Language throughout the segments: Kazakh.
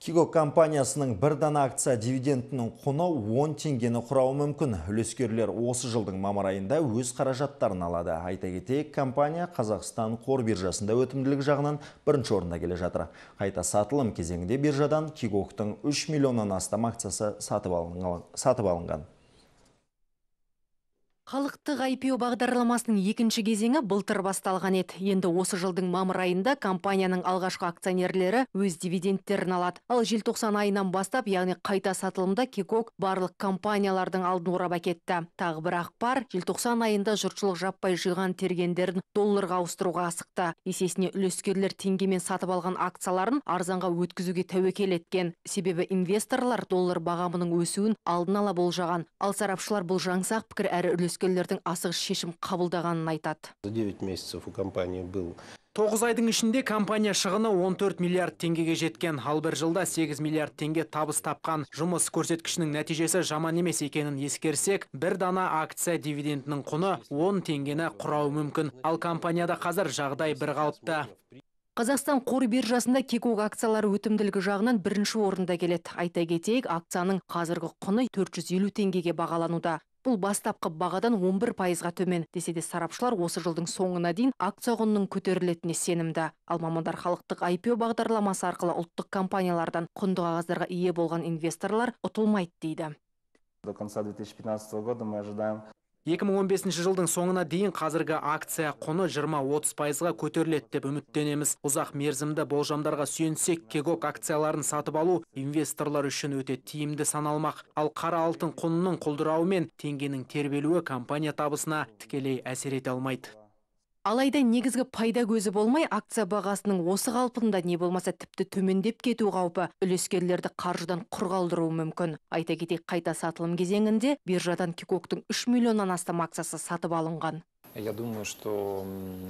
Киго компаниясының бір дана акция дивидендінің құны 10 теңгені құрауы мүмкін. Үлескерлер осы жылдың мамыр айында өз қаражаттарын алады. Айта кетейік, компания Қазақстан қор биржасында өтімділік жағынан бірінші орында келе жатыр. Қайта сатылым кезеңінде биржадан Кигоктың 3 миллионнан астам акциясы сатып алынған. Халықтық IPO бағдарламасының екінші кезеңі былтыр басталған еді. Енді осы жылдың мамыр айында компанияның алғашқы акционерлері өз дивидендтерін алады. Ал 90 айынан бастап, яғни қайта сатылымда Кекок барлық компаниялардың алдын орап әкетті. Тағы бір ақпар, 90 айында жұртшылық жаппай жиған тергендерін долларға ауыстыруға асықты. Есесіне үлескерлер теңгемен сатып алған акцияларын арзанға өткізуге тәуекел еткен. Себебі инвесторлар доллар бағамының өсуін алдын ала болжаған. Ал сарапшылар бұл жаңсақ пікір әрі үлес жұмыскерлердің асығыс шешім қабылдағанын айтады. 9 месяцев у Тоғыз айдың ішінде компания шығыны 14 миллиард теңгеге жеткен, ал бір жылда 8 миллиард теңге табыс тапқан. Жұмыс көрсеткішінің нәтижесі жаман емес екенін ескерсек, бір дана акция дивидендінің құны 10 теңгені құрауы мүмкін. Ал компанияда қазір жағдай бір қалыпты. Қазақстан қор биржасында кекок акциялары өтімділігі жағынан бірінші орында келеді. Айта кетейік, акцияның қазіргі құны 450 теңгеге бағалануда бұл бастапқы бағадан 11 пайызға төмен десе де сарапшылар осы жылдың соңына дейін акция құнының көтерілетініне сенімді ал мамандар халықтық IPO бағдарламасы арқылы ұлттық компаниялардан құнды қағаздарға ие болған инвесторлар ұтылмайды дейді до конца 2015 года мы ожидаем 2015 жылдың соңына дейін қазіргі акция құны 20-30 пайызға көтеріледі деп үміттенеміз. Ұзақ мерзімді болжамдарға сүйенсек, кегок акцияларын сатып алу инвесторлар үшін өте тиімді саналмақ. Ал қара алтын құнының құлдырауы мен теңгенің тербелуі компания табысына тікелей әсер ете алмайды алайда негізгі пайда көзі болмай акция бағасының осы қалпында не болмаса тіпті төмендеп кету қаупі үлескерлерді қаржыдан құрғалдыруы мүмкін айта кетейік қайта сатылым кезеңінде биржадан кекоктың 3 миллионнан астам акциясы сатып алынған Я думаю, что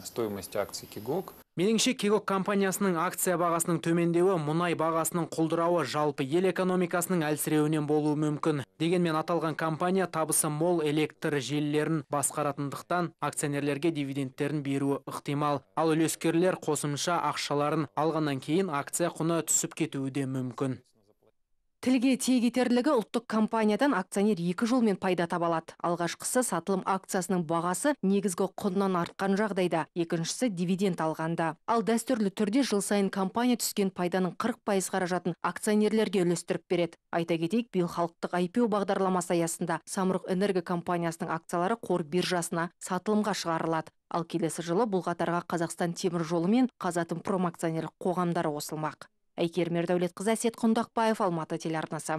стоимость акций Кигок Меніңше Кегок компаниясының акция бағасының төмендеуі мұнай бағасының құлдырауы жалпы ел экономикасының әлсіреуінен болуы мүмкін. Дегенмен аталған компания табысы мол электр желілерін басқаратындықтан акционерлерге дивидендтерін беруі ықтимал. Ал үлескерлер қосымша ақшаларын алғаннан кейін акция құны түсіп кетуі де мүмкін тілге тиек етерлігі ұлттық компаниядан акционер екі жолмен пайда таба алады алғашқысы сатылым акциясының бағасы негізгі құнынан артқан жағдайда екіншісі дивиденд алғанда ал дәстүрлі түрде жыл сайын компания түскен пайданың 40 пайыз қаражатын акционерлерге үлестіріп береді айта кетейік биыл халықтық IPO бағдарламасы аясында самұрық энерго компаниясының акциялары қор биржасына сатылымға шығарылады ал келесі жылы бұл қатарға қазақстан темір жолы мен қазатомпром акционерлік қоғамдары қосылмақ әйгерім ердәулетқызы әсет құндақбаев алматы телеарнасы